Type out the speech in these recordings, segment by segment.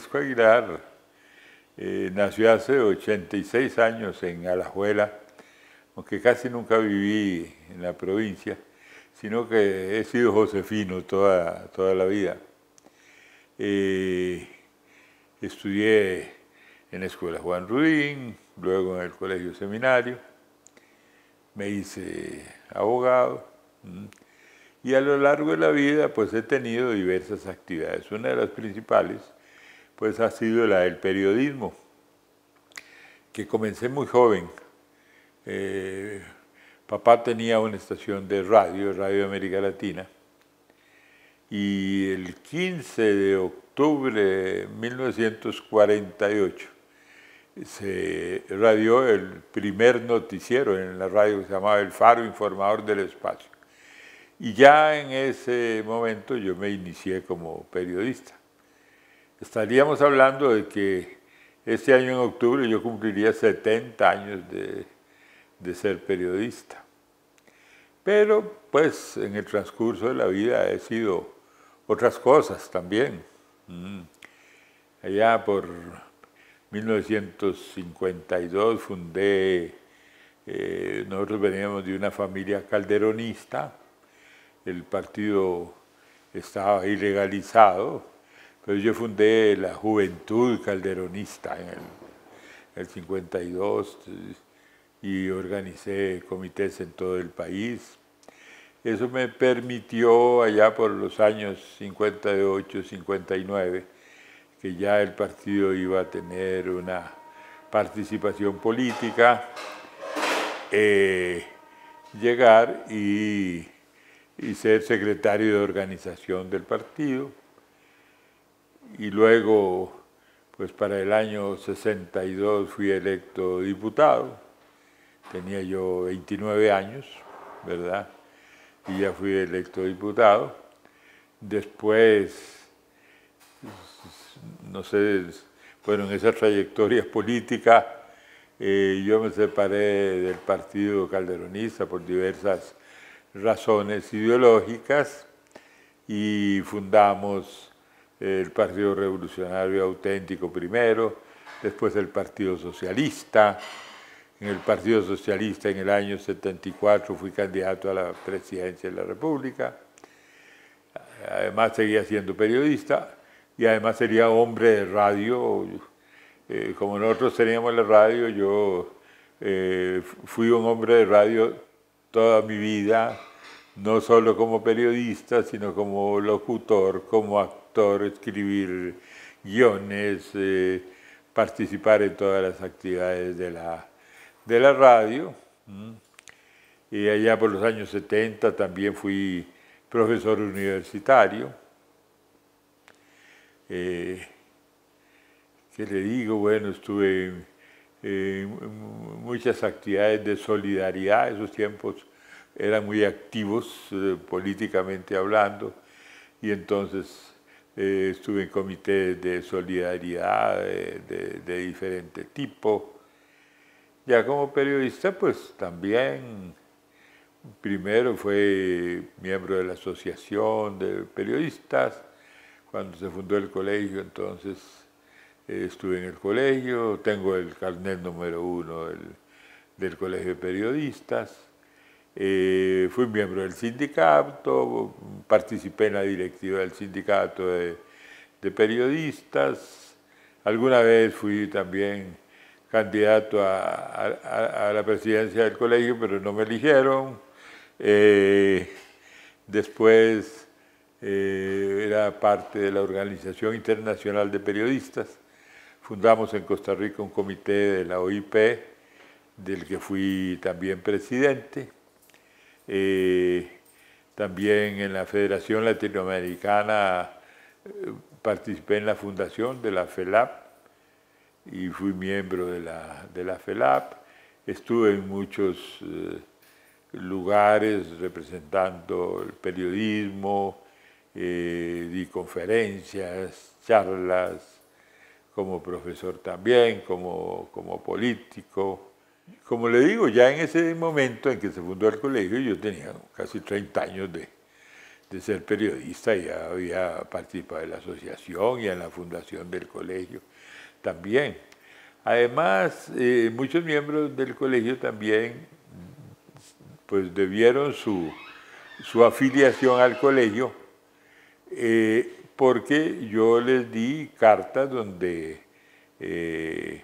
Francisco Aguilar eh, nació hace 86 años en Alajuela, aunque casi nunca viví en la provincia, sino que he sido josefino toda, toda la vida. Eh, estudié en la Escuela Juan Rudín, luego en el Colegio Seminario, me hice abogado y a lo largo de la vida pues he tenido diversas actividades. Una de las principales pues ha sido la del periodismo, que comencé muy joven. Eh, papá tenía una estación de radio, Radio América Latina, y el 15 de octubre de 1948 se radió el primer noticiero en la radio que se llamaba El Faro Informador del Espacio. Y ya en ese momento yo me inicié como periodista estaríamos hablando de que este año en octubre yo cumpliría 70 años de, de ser periodista. Pero pues en el transcurso de la vida he sido otras cosas también. Mm. Allá por 1952 fundé, eh, nosotros veníamos de una familia calderonista, el partido estaba ilegalizado, yo fundé la Juventud Calderonista en el, 52 y organicé comités en todo el país. Eso me permitió allá por los años 58, 59, que ya el partido iba a tener una participación política, eh, llegar y ser secretario de organización del partido y luego, pues para el año 62 fui electo diputado, tenía yo 29 años, ¿verdad? Y ya fui electo diputado. Después, no sé, bueno, en esa trayectoria política eh, yo me separé del partido calderonista por diversas razones ideológicas y fundamos el Partido Revolucionario Auténtico primero, después el Partido Socialista. En el Partido Socialista en el año 74 fui candidato a la presidencia de la República. Además seguía siendo periodista y además sería hombre de radio. Eh, como nosotros teníamos la radio, yo eh, fui un hombre de radio toda mi vida no solo como periodista, sino como locutor, como actor, escribir guiones, eh, participar en todas las actividades de la, de la radio. Y allá por los años 70 también fui profesor universitario. Eh, ¿Qué le digo? Bueno, estuve en, muchas actividades de solidaridad, esos tiempos eran muy activos eh, políticamente hablando y entonces eh, estuve en comités de solidaridad eh, de, diferente tipo. Ya como periodista, pues también primero fue miembro de la Asociación de Periodistas, cuando se fundó el colegio, entonces estuve en el colegio, tengo el carnet número uno del Colegio de Periodistas eh, fui miembro del sindicato, participé en la directiva del sindicato de, periodistas, alguna vez fui también candidato a, la presidencia del colegio, pero no me eligieron. Eh, después eh, era parte de la Organización Internacional de Periodistas. Fundamos en Costa Rica un comité de la OIP, del que fui también presidente. Eh, también en la Federación Latinoamericana eh, participé en la fundación de la FELAP y fui miembro de la, de la FELAP. Estuve en muchos eh, lugares representando el periodismo, di conferencias, charlas, como profesor también, como político. Como le digo, ya en ese momento en que se fundó el colegio, yo tenía casi 30 años de, ser periodista, ya había participado en la asociación y en la fundación del colegio también. Además, eh, muchos miembros del colegio también pues debieron su, afiliación al colegio eh, porque yo les di cartas donde eh,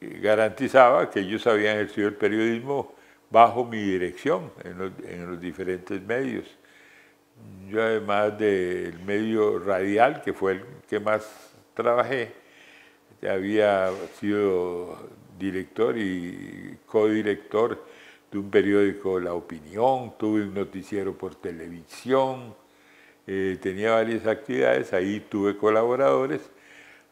garantizaba que ellos habían ejercido el periodismo bajo mi dirección en los, diferentes medios. Yo además del medio radial, que fue el que más trabajé, había sido director y codirector de un periódico La Opinión, tuve un noticiero por televisión, eh, tenía varias actividades, ahí tuve colaboradores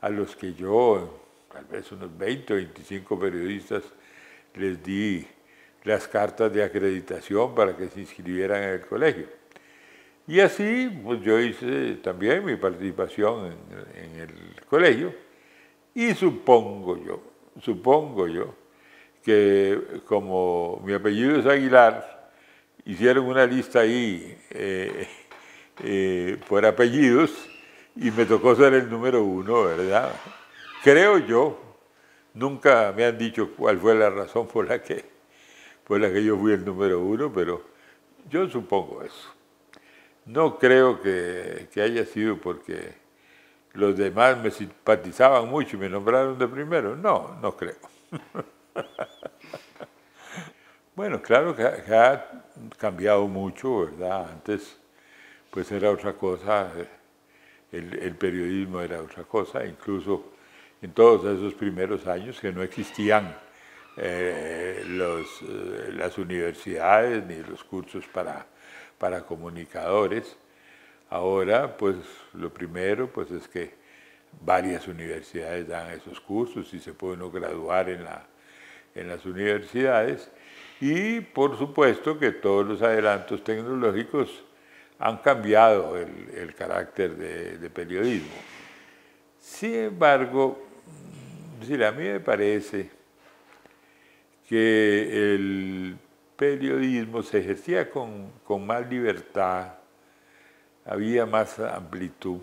a los que yo tal vez unos 20 o 25 periodistas, les di las cartas de acreditación para que se inscribieran en el colegio. Y así pues, yo hice también mi participación en, el colegio y supongo yo, supongo yo, que como mi apellido es Aguilar, hicieron una lista ahí eh, eh, por apellidos y me tocó ser el número uno, ¿verdad? Creo yo, nunca me han dicho cuál fue la razón por la que, la que yo fui el número uno, pero yo supongo eso. No creo que, haya sido porque los demás me simpatizaban mucho y me nombraron de primero. No, no creo. bueno, claro que ha cambiado mucho, ¿verdad? Antes pues era otra cosa, eh, el periodismo era otra cosa, incluso en todos esos primeros años que no existían eh, eh, las universidades ni los cursos para, para comunicadores. Ahora, pues lo primero pues, es que varias universidades dan esos cursos y se puede uno graduar en, la, en las universidades. Y por supuesto que todos los adelantos tecnológicos han cambiado el, carácter de periodismo. Sin embargo, a mí me parece que el periodismo se ejercía con, más libertad, había más amplitud.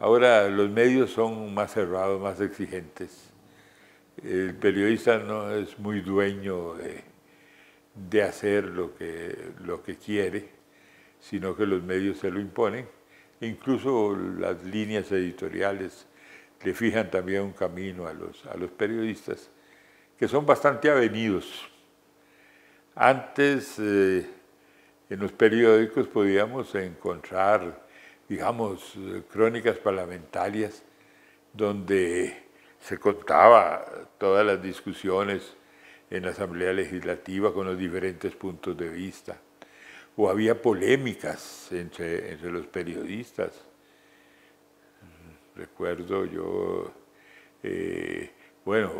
Ahora los medios son más cerrados, más exigentes. El periodista no es muy dueño de, hacer lo que, lo que quiere, sino que los medios se lo imponen. Incluso las líneas editoriales le fijan también un camino a los, a los periodistas, que son bastante avenidos. Antes, eh, en los periódicos podíamos encontrar, digamos, crónicas parlamentarias donde se contaba todas las discusiones en la Asamblea Legislativa con los diferentes puntos de vista, o había polémicas entre los periodistas Recuerdo yo, eh, bueno,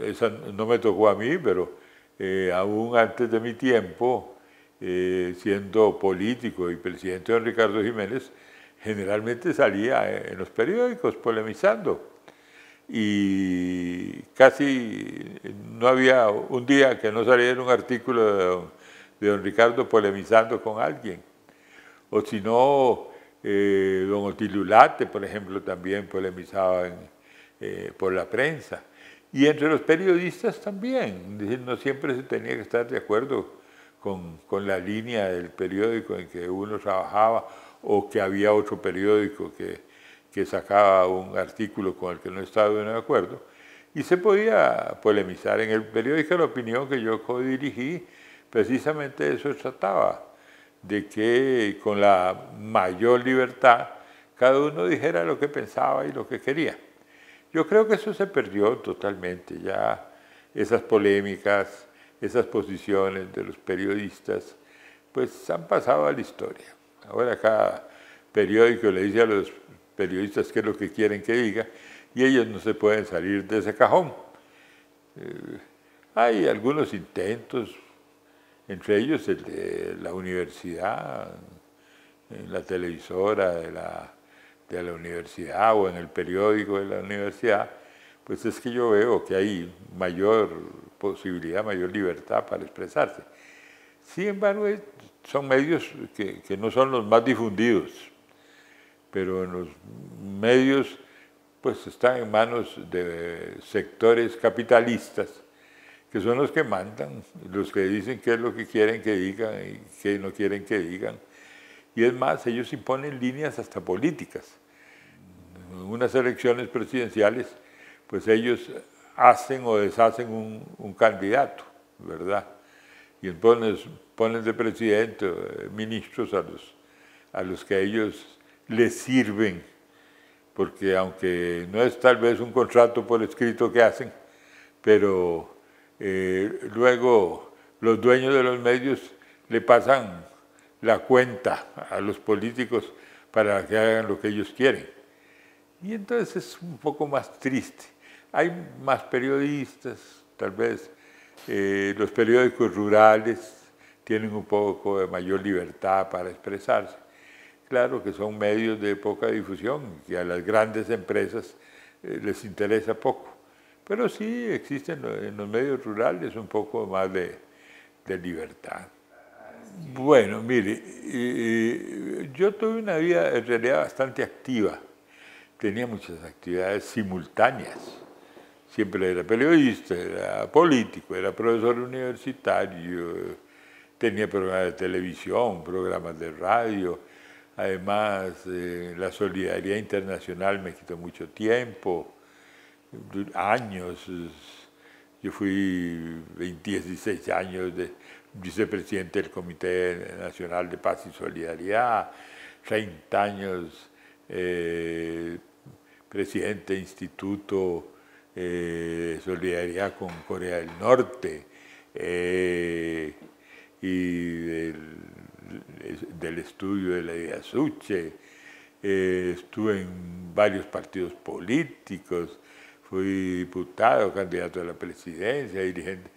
esa no me tocó a mí, pero eh, aún antes de mi tiempo, eh, siendo político y presidente don Ricardo Jiménez, generalmente salía en los periódicos polemizando. Y casi no había un día que no saliera un artículo de don, de don Ricardo polemizando con alguien. O si no, eh, don Otilio por ejemplo, también polemizaba eh, por la prensa. Y entre los periodistas también, decir, no siempre se tenía que estar de acuerdo con, con, la línea del periódico en que uno trabajaba o que había otro periódico que, que sacaba un artículo con el que no estaba de acuerdo. Y se podía polemizar. En el periódico La Opinión que yo dirigí, precisamente eso trataba de que con la mayor libertad cada uno dijera lo que pensaba y lo que quería. Yo creo que eso se perdió totalmente, ya esas polémicas, esas posiciones de los periodistas, pues han pasado a la historia. Ahora cada periódico le dice a los periodistas qué es lo que quieren que diga y ellos no se pueden salir de ese cajón. Eh, hay algunos intentos entre ellos el de la universidad, en la televisora de la, universidad o en el periódico de la universidad, pues es que yo veo que hay mayor posibilidad, mayor libertad para expresarse. Sin embargo, son medios que, que no son los más difundidos, pero en los medios pues están en manos de sectores capitalistas que son los que mandan, los que dicen qué es lo que quieren que digan y qué no quieren que digan. Y es más, ellos imponen líneas hasta políticas. En unas elecciones presidenciales, pues ellos hacen o deshacen un, candidato, ¿verdad? Y entonces ponen de presidente eh, ministros a los, a los que a ellos les sirven, porque aunque no es tal vez un contrato por escrito que hacen, pero eh, luego los dueños de los medios le pasan la cuenta a los políticos para que hagan lo que ellos quieren. Y entonces es un poco más triste. Hay más periodistas, tal vez eh, los periódicos rurales tienen un poco de mayor libertad para expresarse. Claro que son medios de poca difusión, y a las grandes empresas eh, les interesa poco. Pero sí existe en los medios rurales un poco más de, libertad. Bueno, mire, yo tuve una vida en realidad bastante activa. Tenía muchas actividades simultáneas. Siempre era periodista, era político, era profesor universitario, tenía programas de televisión, programas de radio. Además, eh, la solidaridad internacional me quitó mucho tiempo años, yo fui 26 años vicepresidente del Comité Nacional de Paz y Solidaridad, 30 años eh, presidente del Instituto eh, de Solidaridad con Corea del Norte eh, y del, del, estudio de la idea Suche. estuve en varios partidos políticos, fui diputado, candidato a la presidencia, dirigente.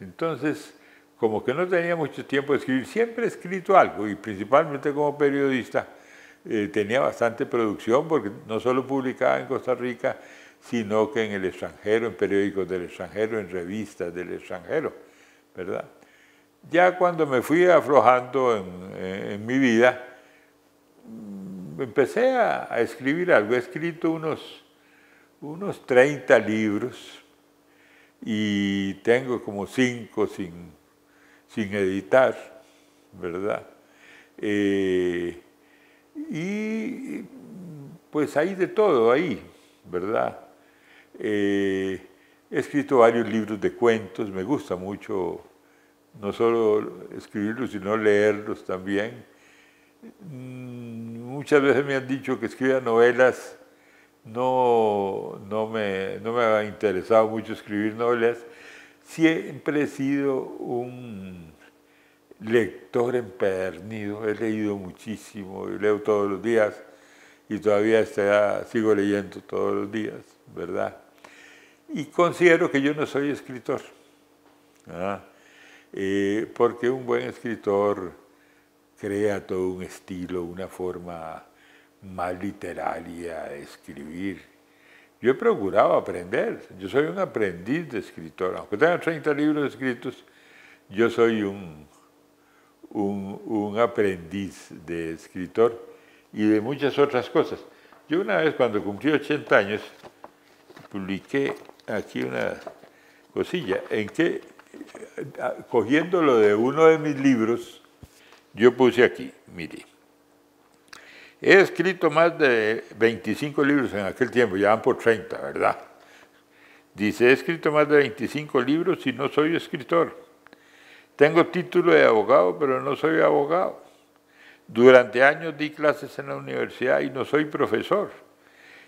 Entonces, como que no tenía mucho tiempo de escribir, siempre he escrito algo y principalmente como periodista eh, tenía bastante producción porque no solo publicaba en Costa Rica, sino que en el extranjero, en periódicos del extranjero, en revistas del extranjero, ¿verdad? Ya cuando me fui aflojando en, mi vida, mm, empecé a, a escribir algo. He escrito unos unos 30 libros y tengo como 5 sin, sin editar, ¿verdad? Eh, y pues hay de todo ahí, ¿verdad? Eh, he escrito varios libros de cuentos, me gusta mucho no solo escribirlos, sino leerlos también. Mm, muchas veces me han dicho que escriba novelas no, no, me, ha interesado mucho escribir novelas, siempre he sido un lector empedernido, he leído muchísimo, leo todos los días y todavía sigo leyendo todos los días, ¿verdad? Y considero que yo no soy escritor, ¿ah? eh, porque un buen escritor crea todo un estilo, una forma más literaria, escribir. Yo he procurado aprender, yo soy un aprendiz de escritor, aunque tenga 30 libros escritos, yo soy un, un, aprendiz de escritor y de muchas otras cosas. Yo una vez cuando cumplí 80 años, publiqué aquí una cosilla en que, eh, cogiendo lo de uno de mis libros, yo puse aquí, mire, He escrito más de 25 libros en aquel tiempo, ya van por 30, ¿verdad? Dice, he escrito más de 25 libros y no soy escritor. Tengo título de abogado, pero no soy abogado. Durante años di clases en la universidad y no soy profesor.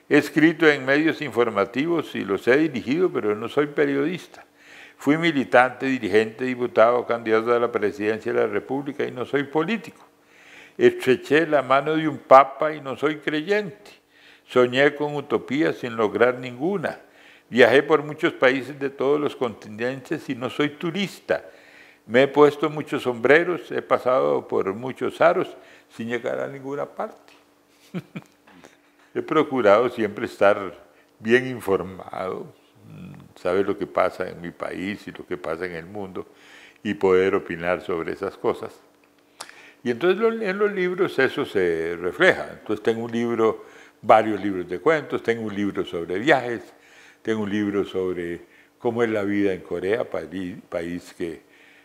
He escrito en medios informativos y los he dirigido, pero no soy periodista. Fui militante, dirigente, diputado, candidato a la presidencia de la República y no soy político estreché la mano de un papa y no soy creyente. Soñé con utopías sin lograr ninguna. Viajé por muchos países de todos los continentes y no soy turista. Me he puesto muchos sombreros, he pasado por muchos aros sin llegar a ninguna parte. he procurado siempre estar bien informado, mm, saber lo que pasa en mi país y lo que pasa en el mundo y poder opinar sobre esas cosas. Y entonces en los libros eso se refleja. Entonces tengo un libro, varios libros de cuentos, tengo un libro sobre viajes, tengo un libro sobre cómo es la vida en Corea, país, que,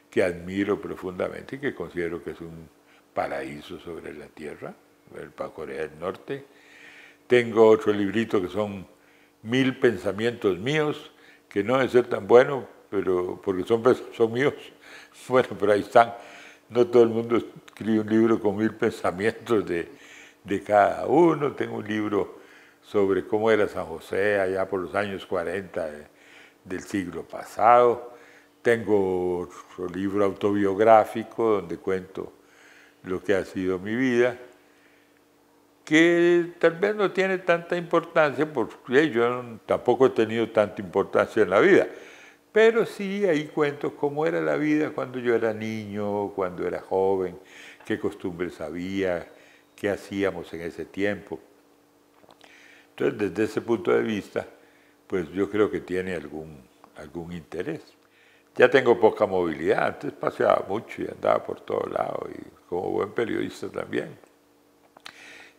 que admiro profundamente y que considero que es un paraíso sobre la tierra, para Corea del Norte. Tengo otro librito que son mil pensamientos míos, que no es ser tan bueno, pero porque son, son míos, bueno, pero ahí están no todo el mundo escribe un libro con mil pensamientos de, cada uno. Tengo un libro sobre cómo era San José allá por los años 40 del siglo pasado. Tengo otro libro autobiográfico donde cuento lo que ha sido mi vida, que tal vez no tiene tanta importancia, porque yo tampoco he tenido tanta importancia en la vida. Pero sí ahí cuento cómo era la vida cuando yo era niño, cuando era joven, qué costumbres había, qué hacíamos en ese tiempo. Entonces, desde ese punto de vista, pues yo creo que tiene algún, algún interés. Ya tengo poca movilidad, antes paseaba mucho y andaba por todos lados, y como buen periodista también.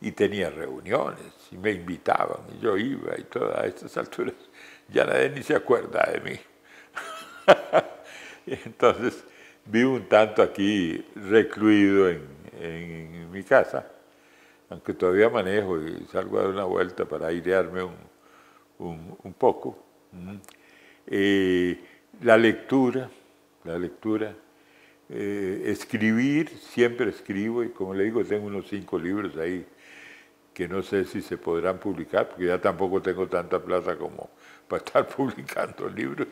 Y tenía reuniones, y me invitaban, y yo iba, y todas estas alturas ya nadie ni se acuerda de mí. entonces vivo un tanto aquí recluido en, mi casa, aunque todavía manejo y salgo a dar una vuelta para airearme un, poco. Eh, la lectura, la lectura, eh, escribir, siempre escribo y como le digo, tengo unos cinco libros ahí que no sé si se podrán publicar, porque ya tampoco tengo tanta plaza como para estar publicando libros,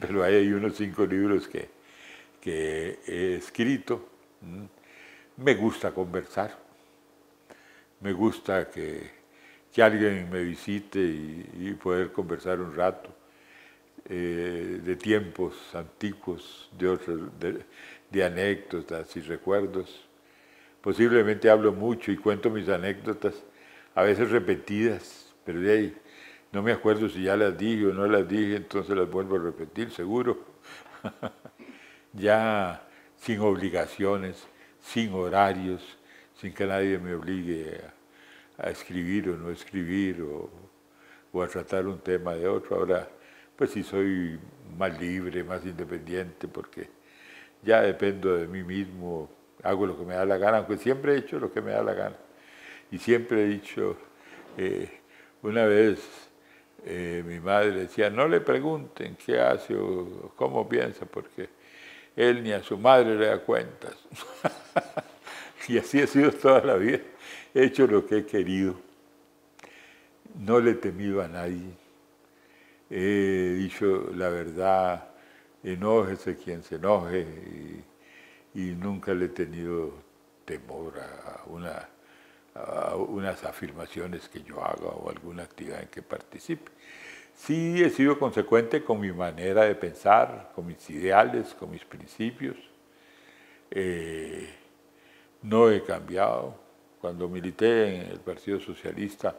pero hay unos cinco libros que, que he escrito. Mm. Me gusta conversar, me gusta que, alguien me visite y, poder conversar un rato eh, de tiempos antiguos, de, de anécdotas y recuerdos. Posiblemente hablo mucho y cuento mis anécdotas a veces repetidas, pero de ahí no me acuerdo si ya las dije o no las dije, entonces las vuelvo a repetir, seguro. ya sin obligaciones, sin horarios, sin que nadie me obligue a, escribir o no escribir o, o a tratar un tema de otro. Ahora, pues sí soy más libre, más independiente, porque ya dependo de mí mismo, hago lo que me da la gana, aunque siempre he hecho lo que me da la gana. Y siempre he dicho, eh, una vez eh, mi madre decía, no le pregunten qué hace o cómo piensa, porque él ni a su madre le da cuentas. y así ha sido toda la vida. He hecho lo que he querido. No le he temido a nadie. He dicho la verdad, enojese quien se enoje, y nunca le he tenido temor a una unas afirmaciones que yo haga o alguna actividad en que participe. Sí he sido consecuente con mi manera de pensar, con mis ideales, con mis principios. Eh, no he cambiado. Cuando milité en el Partido Socialista,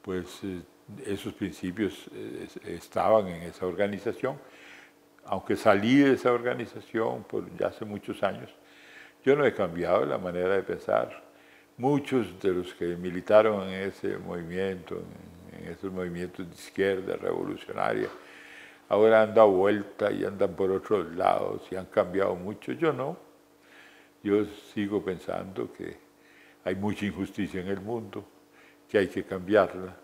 pues eh, esos principios eh, estaban en esa organización. Aunque salí de esa organización por ya hace muchos años, yo no he cambiado la manera de pensar, muchos de los que militaron en ese movimiento, en esos movimientos de izquierda revolucionaria, ahora han dado vuelta y andan por otros lados y han cambiado mucho. Yo no. Yo sigo pensando que hay mucha injusticia en el mundo, que hay que cambiarla,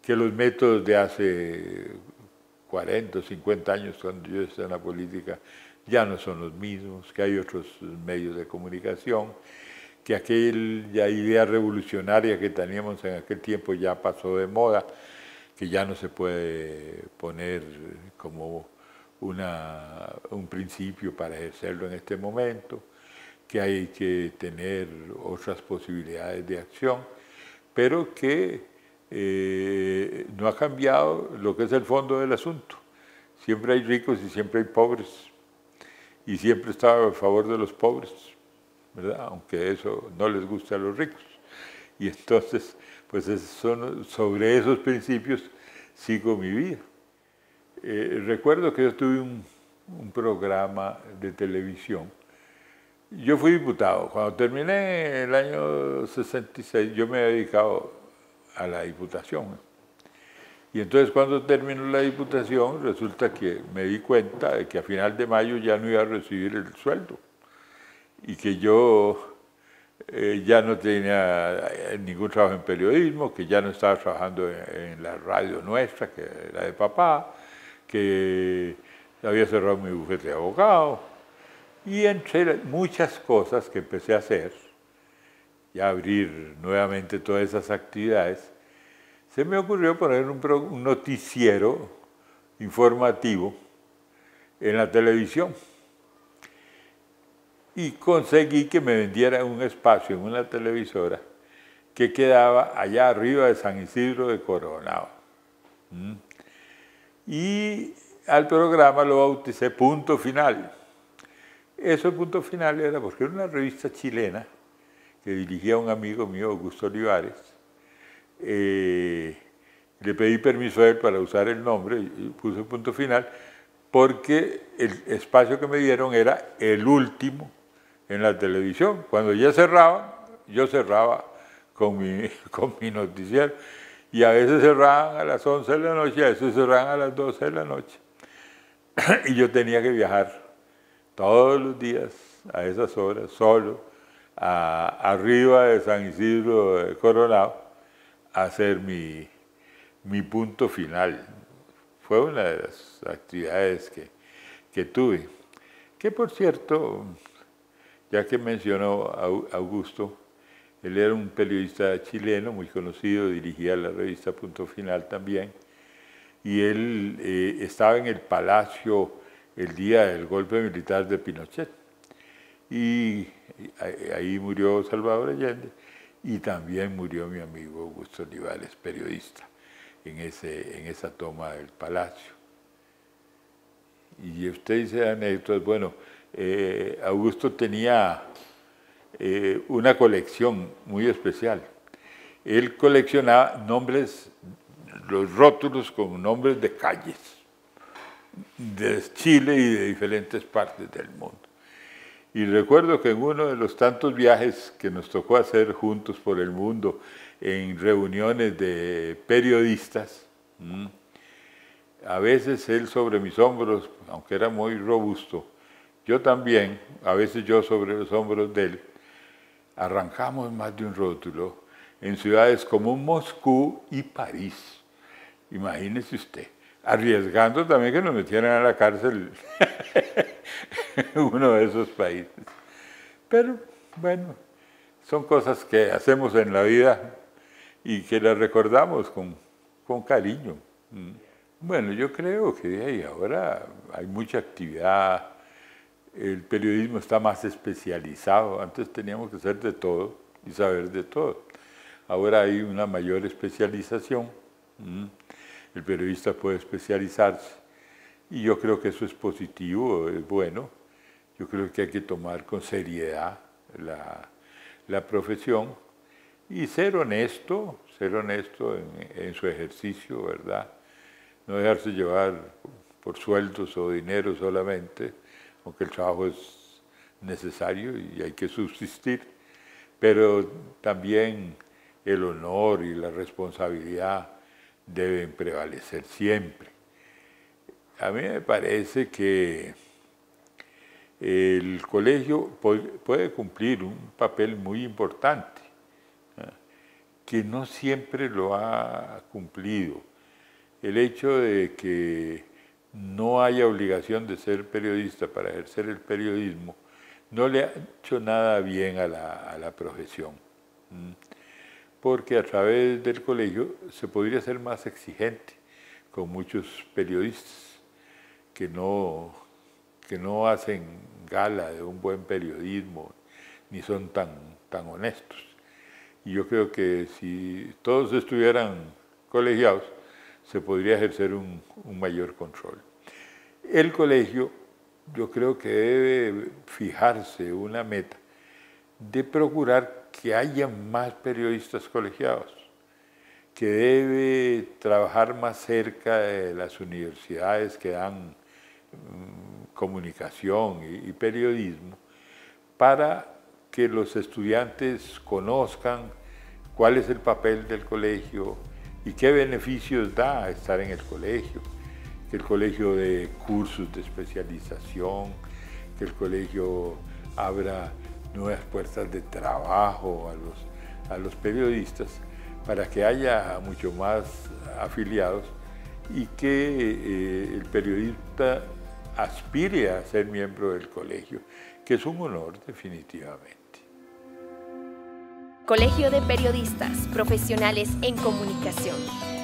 que los métodos de hace 40 o 50 años, cuando yo estaba en la política, ya no son los mismos, que hay otros medios de comunicación, que aquella idea revolucionaria que teníamos en aquel tiempo ya pasó de moda, que ya no se puede poner como una, un principio para ejercerlo en este momento, que hay que tener otras posibilidades de acción, pero que eh, no ha cambiado lo que es el fondo del asunto. Siempre hay ricos y siempre hay pobres, y siempre estaba a favor de los pobres. Aunque eso no les gusta a los ricos. Y entonces, pues sobre esos principios sigo mi vida. Eh, recuerdo que yo tuve un, programa de televisión. Yo fui diputado. Cuando terminé el año 66, yo me he dedicado a la diputación. Y entonces cuando terminó la diputación, resulta que me di cuenta de que a final de mayo ya no iba a recibir el sueldo y que yo eh, ya no tenía eh, ningún trabajo en periodismo, que ya no estaba trabajando en, la radio nuestra, que era de papá, que había cerrado mi bufete de abogado, y entre muchas cosas que empecé a hacer, y a abrir nuevamente todas esas actividades, se me ocurrió poner un noticiero informativo en la televisión y conseguí que me vendieran un espacio en una televisora que quedaba allá arriba de San Isidro de Coronado. Mm. Y al programa lo bauticé Punto Final. Eso Punto Final era porque era una revista chilena que dirigía un amigo mío, Augusto Olivares. Eh, le pedí permiso a él para usar el nombre, y puse Punto Final, porque el espacio que me dieron era el último en la televisión. Cuando ya cerraban, yo cerraba con mi, con mi noticiero. Y a veces cerraban a las 11 de la noche, a veces cerraban a las 12 de la noche. y yo tenía que viajar todos los días a esas horas, solo, arriba de San Isidro de Coronado, a hacer mi, mi punto final. Fue una de las actividades que, que tuve. Que por cierto, ya que mencionó Augusto, él era un periodista chileno muy conocido, dirigía la revista Punto Final también, y él eh, estaba en el palacio el día del golpe militar de Pinochet. Y eh, ahí murió Salvador Allende y también murió mi amigo Augusto Olivares, periodista, en, ese, en esa toma del palacio. Y usted dice anécdotas, bueno, eh, Augusto tenía eh, una colección muy especial. Él coleccionaba nombres, los rótulos con nombres de calles, de Chile y de diferentes partes del mundo. Y recuerdo que en uno de los tantos viajes que nos tocó hacer juntos por el mundo, en reuniones de periodistas, mm, a veces él sobre mis hombros, aunque era muy robusto, yo también, a veces yo sobre los hombros de él, arrancamos más de un rótulo en ciudades como Moscú y París. Imagínese usted, arriesgando también que nos metieran a la cárcel uno de esos países. Pero bueno, son cosas que hacemos en la vida y que las recordamos con, cariño. Mm. Bueno, yo creo que ahí ahora hay mucha actividad el periodismo está más especializado. Antes teníamos que ser de todo y saber de todo. Ahora hay una mayor especialización. El periodista puede especializarse. Y yo creo que eso es positivo, es bueno. Yo creo que hay que tomar con seriedad la, la profesión y ser honesto, ser honesto en, en su ejercicio, ¿verdad? No dejarse llevar por sueldos o dinero solamente que el trabajo es necesario y hay que subsistir, pero también el honor y la responsabilidad deben prevalecer siempre. A mí me parece que el colegio puede cumplir un papel muy importante, que no siempre lo ha cumplido. El hecho de que no haya obligación de ser periodista para ejercer el periodismo, no le ha hecho nada bien a la, profesión. Porque a través del colegio se podría ser más exigente con muchos periodistas que no, que no hacen gala de un buen periodismo ni son tan, tan honestos. Y yo creo que si todos estuvieran colegiados, se podría ejercer un mayor control. El colegio yo creo que debe fijarse una meta de procurar que haya más periodistas colegiados, que debe trabajar más cerca de las universidades que dan mm, comunicación y, y periodismo, para que los estudiantes conozcan cuál es el papel del colegio y qué beneficios da estar en el colegio que el colegio de cursos de especialización, que el colegio abra nuevas puertas de trabajo a los, periodistas para que haya mucho más afiliados y que eh, el periodista aspire a ser miembro del colegio, que es un honor definitivamente. Colegio de Periodistas Profesionales en Comunicación.